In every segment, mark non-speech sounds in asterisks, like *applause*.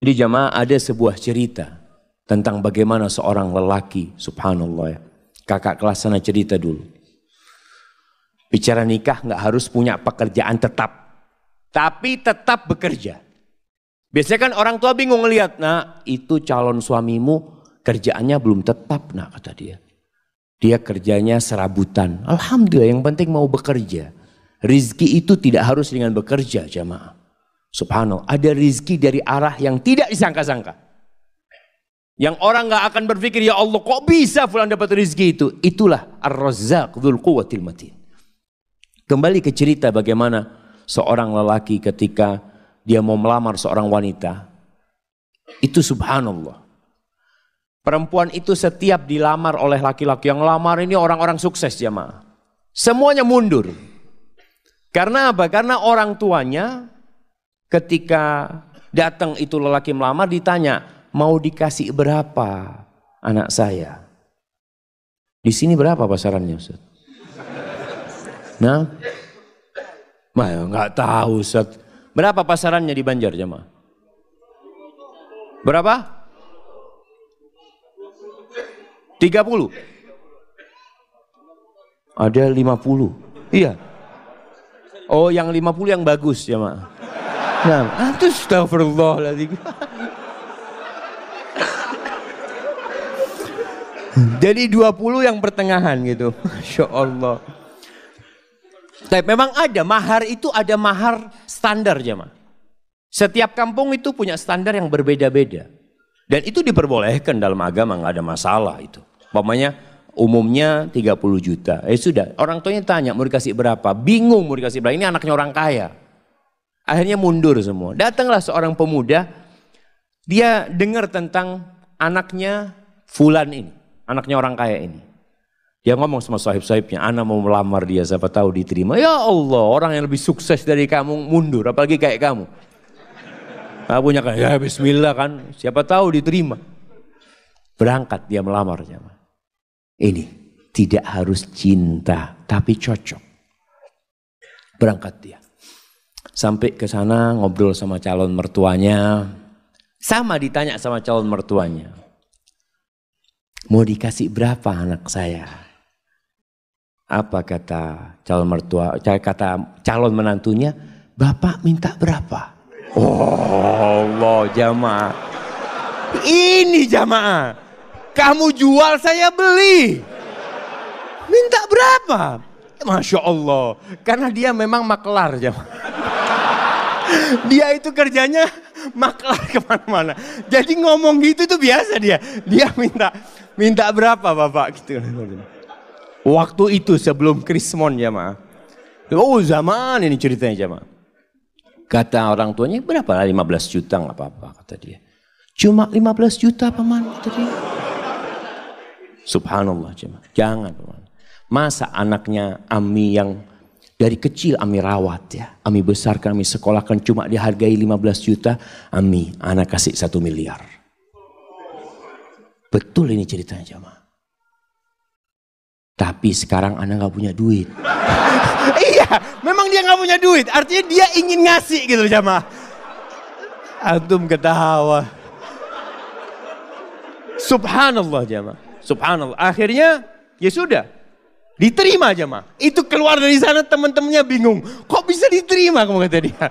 Jadi jamaah ada sebuah cerita tentang bagaimana seorang lelaki, subhanallah ya. Kakak kelas sana cerita dulu. Bicara nikah nggak harus punya pekerjaan tetap. Tapi tetap bekerja. Biasanya kan orang tua bingung ngeliat, nah itu calon suamimu kerjaannya belum tetap, nah kata dia. Dia kerjanya serabutan. Alhamdulillah yang penting mau bekerja. Rizki itu tidak harus dengan bekerja jamaah. Subhanallah, ada rizki dari arah yang tidak disangka-sangka. Yang orang nggak akan berpikir, ya Allah kok bisa fulan dapat rizki itu. Itulah ar-razzaq dhul quwwatil matin. Kembali ke cerita bagaimana seorang lelaki ketika dia mau melamar seorang wanita. Itu subhanallah. Perempuan itu setiap dilamar oleh laki-laki yang lamar ini orang-orang sukses jamaah. Semuanya mundur. Karena apa? Karena orang tuanya Ketika datang itu lelaki melamar ditanya, mau dikasih berapa anak saya? Di sini berapa pasarannya Ustaz? Nah, Mah, ya nggak tahu Ustaz. Berapa pasarannya di Banjar jemaah? Berapa? 30. Ada 50. Iya. Oh, yang 50 yang bagus jemaah nah أنت استغفر الله الذي Jadi puluh yang pertengahan gitu. Masya Allah. Tapi memang ada mahar itu ada mahar standar jemaah. Setiap kampung itu punya standar yang berbeda-beda. Dan itu diperbolehkan dalam agama nggak ada masalah itu. Pokoknya umumnya 30 juta. Eh sudah, orang tuanya tanya mau dikasih berapa? Bingung mau dikasih berapa. Ini anaknya orang kaya. Akhirnya mundur semua. Datanglah seorang pemuda, dia dengar tentang anaknya Fulan ini, anaknya orang kaya ini. Dia ngomong sama sahib-sahibnya, anak mau melamar dia, siapa tahu diterima. Ya Allah, orang yang lebih sukses dari kamu mundur, apalagi kayak kamu. *laughs* Aku punya kan, ya bismillah kan, siapa tahu diterima. Berangkat dia melamar. Ini tidak harus cinta, tapi cocok. Berangkat dia. Sampai ke sana ngobrol sama calon mertuanya. Sama ditanya sama calon mertuanya. Mau dikasih berapa anak saya? Apa kata calon mertua, kata calon menantunya, Bapak minta berapa? Oh Allah jamaah. Ini jamaah. Kamu jual saya beli. Minta berapa? Masya Allah. Karena dia memang maklar jamaah dia itu kerjanya maklar kemana-mana. Jadi ngomong gitu itu biasa dia. Dia minta minta berapa bapak gitu. Waktu itu sebelum krismon jamaah. Oh zaman ini ceritanya jamaah. Kata orang tuanya berapa lah 15 juta nggak apa-apa kata dia. Cuma 15 juta paman kata dia. Subhanallah jemaah. Jangan paman. Masa anaknya Ami yang dari kecil Ami rawat ya. Ami besar kami sekolahkan cuma dihargai 15 juta. Ami anak kasih 1 miliar. Betul ini ceritanya jamaah. Tapi sekarang anak gak punya duit. *laughs* iya, memang dia gak punya duit. Artinya dia ingin ngasih gitu jamaah. Antum ketawa. Subhanallah jamaah. Subhanallah. Akhirnya ya sudah Diterima aja mah. Itu keluar dari sana teman-temannya bingung. Kok bisa diterima kamu kata dia.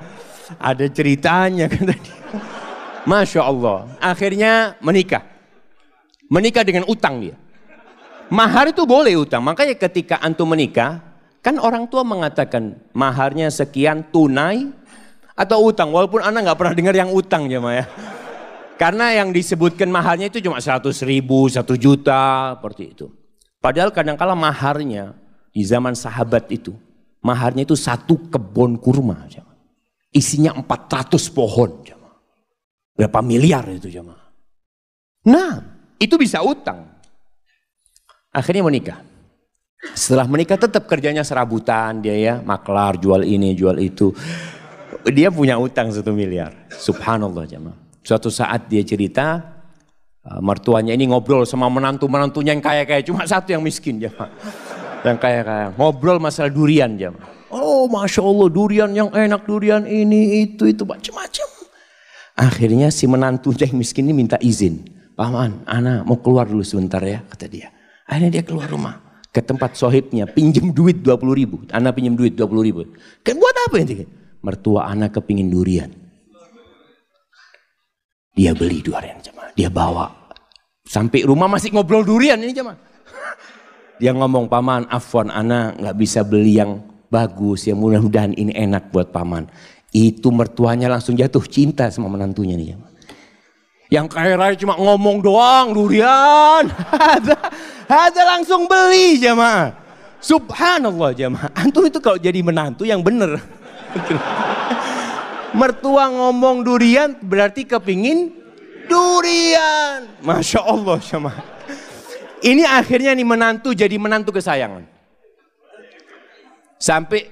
Ada ceritanya kata dia. Masya Allah. Akhirnya menikah. Menikah dengan utang dia. Mahar itu boleh utang. Makanya ketika antum menikah, kan orang tua mengatakan maharnya sekian tunai atau utang. Walaupun anak nggak pernah dengar yang utang ya ya. Karena yang disebutkan maharnya itu cuma 100 ribu, 1 juta, seperti itu. Padahal kadangkala maharnya di zaman sahabat itu, maharnya itu satu kebun kurma. Isinya 400 pohon. Berapa miliar itu jemaah. Nah, itu bisa utang. Akhirnya menikah. Setelah menikah tetap kerjanya serabutan dia ya, maklar jual ini jual itu. Dia punya utang satu miliar. Subhanallah jemaah. Suatu saat dia cerita, Ah, mertuanya ini ngobrol sama menantu-menantunya yang kaya-kaya. Cuma satu yang miskin ya Yang kaya-kaya. Ngobrol masalah durian Oh Masya Allah durian yang enak, durian ini, itu, itu, macam-macam. Akhirnya si menantunya yang miskin ini minta izin. Paman, Ana mau keluar dulu sebentar ya, kata dia. Akhirnya dia keluar rumah ke tempat sohibnya, pinjam duit dua puluh ribu. Ana pinjam duit dua puluh ribu. Kan buat apa ini? Mertua Ana kepingin durian. Dia beli durian, dia bawa Sampai rumah masih ngobrol durian ini jemaah. Dia ngomong, paman afwan ana nggak bisa beli yang bagus, yang mudah-mudahan ini enak buat paman. Itu mertuanya langsung jatuh cinta sama menantunya nih jemaah. Yang kaya raya cuma ngomong doang durian. Ada langsung beli jemaah. Subhanallah jemaah. Antum itu kalau jadi menantu yang bener. *laughs* Mertua ngomong durian berarti kepingin durian. Masya Allah sama. Ini akhirnya nih menantu jadi menantu kesayangan. Sampai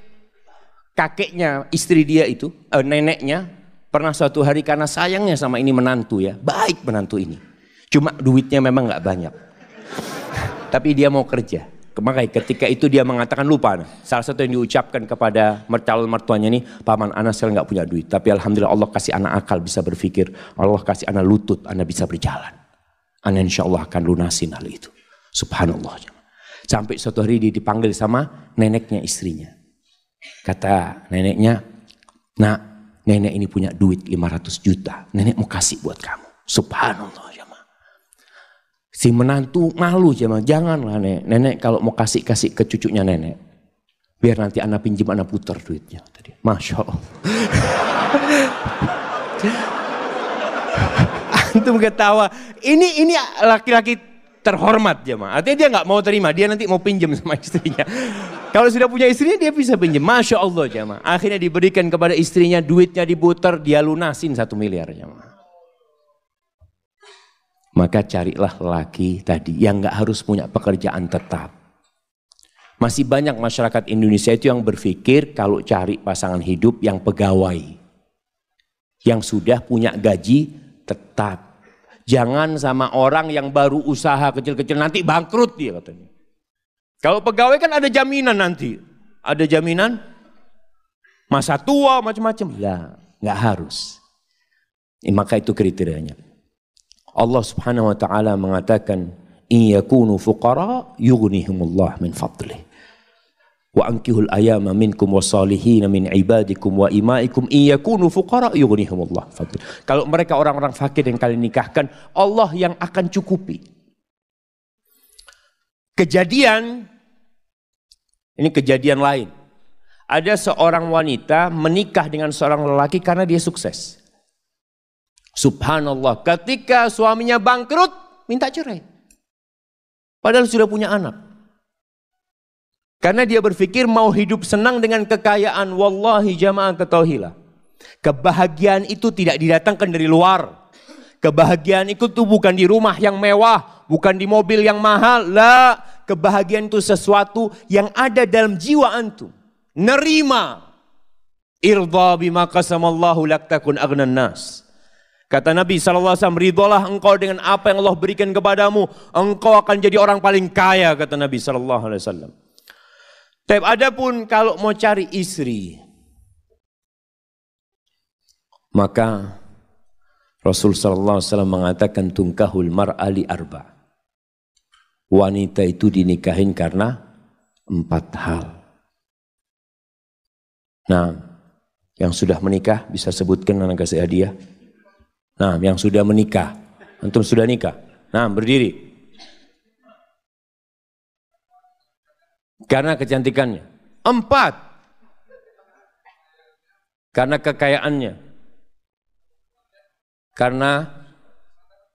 kakeknya, istri dia itu, eh, neneknya pernah suatu hari karena sayangnya sama ini menantu ya, baik menantu ini. Cuma duitnya memang nggak banyak. *laughs* Tapi dia mau kerja. Makanya ketika itu dia mengatakan lupa. Nah. Salah satu yang diucapkan kepada calon mertuanya ini, paman anak saya nggak punya duit. Tapi alhamdulillah Allah kasih anak akal bisa berpikir. Allah kasih anak lutut, anak bisa berjalan. Anak insya Allah akan lunasin hal itu. Subhanallah. Sampai suatu hari dia dipanggil sama neneknya istrinya. Kata neneknya, nak nenek ini punya duit 500 juta. Nenek mau kasih buat kamu. Subhanallah. Si menantu malu jangan janganlah nenek. Nenek kalau mau kasih kasih ke cucunya nenek. Biar nanti anak pinjam anak putar duitnya tadi. Masya Allah. *laughs* Antum ketawa. Ini ini laki-laki terhormat jemaah. Artinya dia nggak mau terima, dia nanti mau pinjam sama istrinya. Kalau sudah punya istrinya dia bisa pinjam. Masya Allah jemaah. Akhirnya diberikan kepada istrinya duitnya diputar, dia lunasin satu miliar jemaah maka carilah lelaki tadi yang nggak harus punya pekerjaan tetap. Masih banyak masyarakat Indonesia itu yang berpikir kalau cari pasangan hidup yang pegawai, yang sudah punya gaji tetap. Jangan sama orang yang baru usaha kecil-kecil nanti bangkrut dia katanya. Kalau pegawai kan ada jaminan nanti, ada jaminan masa tua macam-macam. Lah, nggak harus. Eh, maka itu kriterianya. Allah Subhanahu wa taala mengatakan in yakunu fuqara yughnihimullah min fadlih wa ankihul ayama minkum wasalihin min ibadikum wa imaikum in yakunu fuqara yughnihimullah fadlih kalau mereka orang-orang fakir yang kalian nikahkan Allah yang akan cukupi kejadian ini kejadian lain ada seorang wanita menikah dengan seorang lelaki karena dia sukses Subhanallah, ketika suaminya bangkrut, minta cerai. Padahal sudah punya anak. Karena dia berpikir mau hidup senang dengan kekayaan. Wallahi jamaah ketahuilah. Kebahagiaan itu tidak didatangkan dari luar. Kebahagiaan itu tuh bukan di rumah yang mewah, bukan di mobil yang mahal. La, kebahagiaan itu sesuatu yang ada dalam jiwa antum. Nerima. Irda bima qasamallahu agnan nas. Kata Nabi SAW, ridolah engkau dengan apa yang Allah berikan kepadamu. Engkau akan jadi orang paling kaya, kata Nabi SAW. Tapi adapun kalau mau cari istri, maka Rasul SAW mengatakan tungkahul mar'ali arba. Wanita itu dinikahin karena empat hal. Nah, yang sudah menikah bisa sebutkan anak kasih hadiah. Nah, yang sudah menikah. Antum sudah nikah. Nah, berdiri. Karena kecantikannya. Empat. Karena kekayaannya. Karena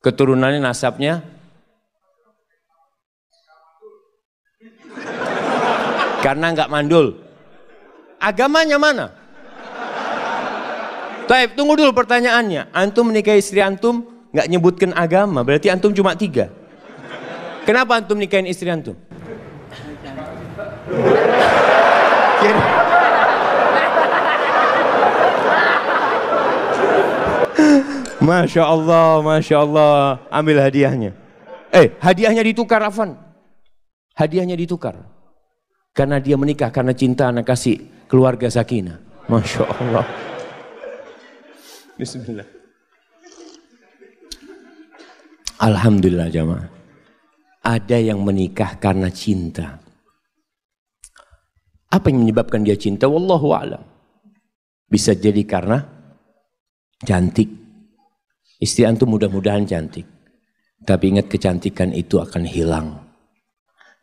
keturunannya, nasabnya. Karena nggak mandul. Agamanya mana? Taib, tunggu dulu pertanyaannya. Antum menikahi istri antum nggak nyebutkan agama, berarti antum cuma tiga. Kenapa antum nikahin istri antum? *laughs* Masya Allah, Masya Allah. Ambil hadiahnya. Eh, hadiahnya ditukar, Afan. Hadiahnya ditukar. Karena dia menikah, karena cinta anak kasih keluarga Sakina. Masya Allah. Bismillah. Alhamdulillah jamaah. Ada yang menikah karena cinta. Apa yang menyebabkan dia cinta? Wallahu a'lam. Bisa jadi karena cantik. Istri antum mudah-mudahan cantik. Tapi ingat kecantikan itu akan hilang.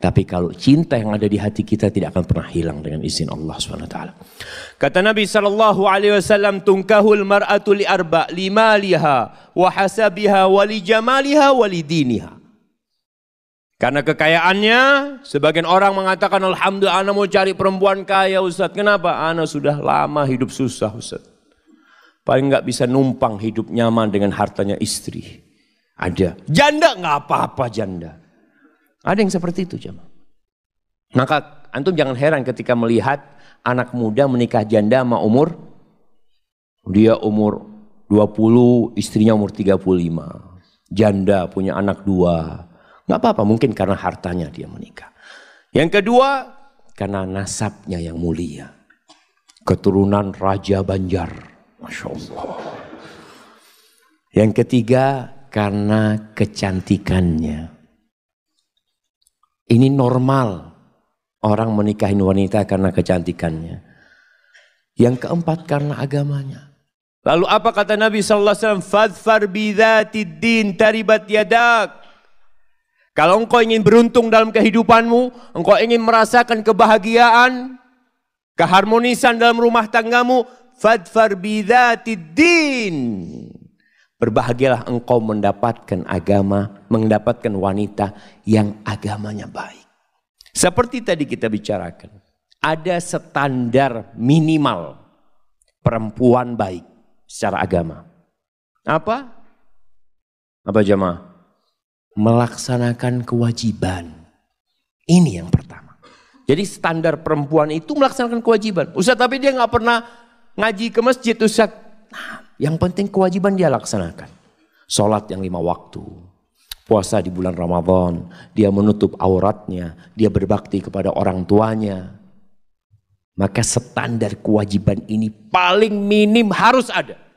Tapi kalau cinta yang ada di hati kita tidak akan pernah hilang dengan izin Allah Swt. Kata Nabi sallallahu alaihi wasallam tungkahul mar'atu li arba limaliha wa hasabiha wa li jamaliha wa li diniha. Karena kekayaannya, sebagian orang mengatakan alhamdulillah ana mau cari perempuan kaya Ustaz. Kenapa? Ana sudah lama hidup susah Ustaz. Paling nggak bisa numpang hidup nyaman dengan hartanya istri. Ada. Janda nggak apa-apa janda. Ada yang seperti itu jemaah. Maka antum jangan heran ketika melihat anak muda menikah janda sama umur dia umur 20, istrinya umur 35. Janda punya anak dua. Nggak apa-apa, mungkin karena hartanya dia menikah. Yang kedua, karena nasabnya yang mulia. Keturunan Raja Banjar. Masya Allah. Yang ketiga, karena kecantikannya. Ini normal orang menikahi wanita karena kecantikannya. Yang keempat karena agamanya. Lalu apa kata Nabi sallallahu alaihi wasallam? Fadfar bidzatiddin taribat yadak. Kalau engkau ingin beruntung dalam kehidupanmu, engkau ingin merasakan kebahagiaan, keharmonisan dalam rumah tanggamu, fadfar din. Berbahagialah engkau mendapatkan agama, mendapatkan wanita yang agamanya baik. Seperti tadi kita bicarakan, ada standar minimal perempuan baik secara agama. Apa? Apa jemaah? Melaksanakan kewajiban. Ini yang pertama. Jadi standar perempuan itu melaksanakan kewajiban. Ustaz tapi dia nggak pernah ngaji ke masjid Ustaz. Nah, yang penting kewajiban dia laksanakan. Sholat yang lima waktu, puasa di bulan Ramadan, dia menutup auratnya, dia berbakti kepada orang tuanya. Maka standar kewajiban ini paling minim harus ada.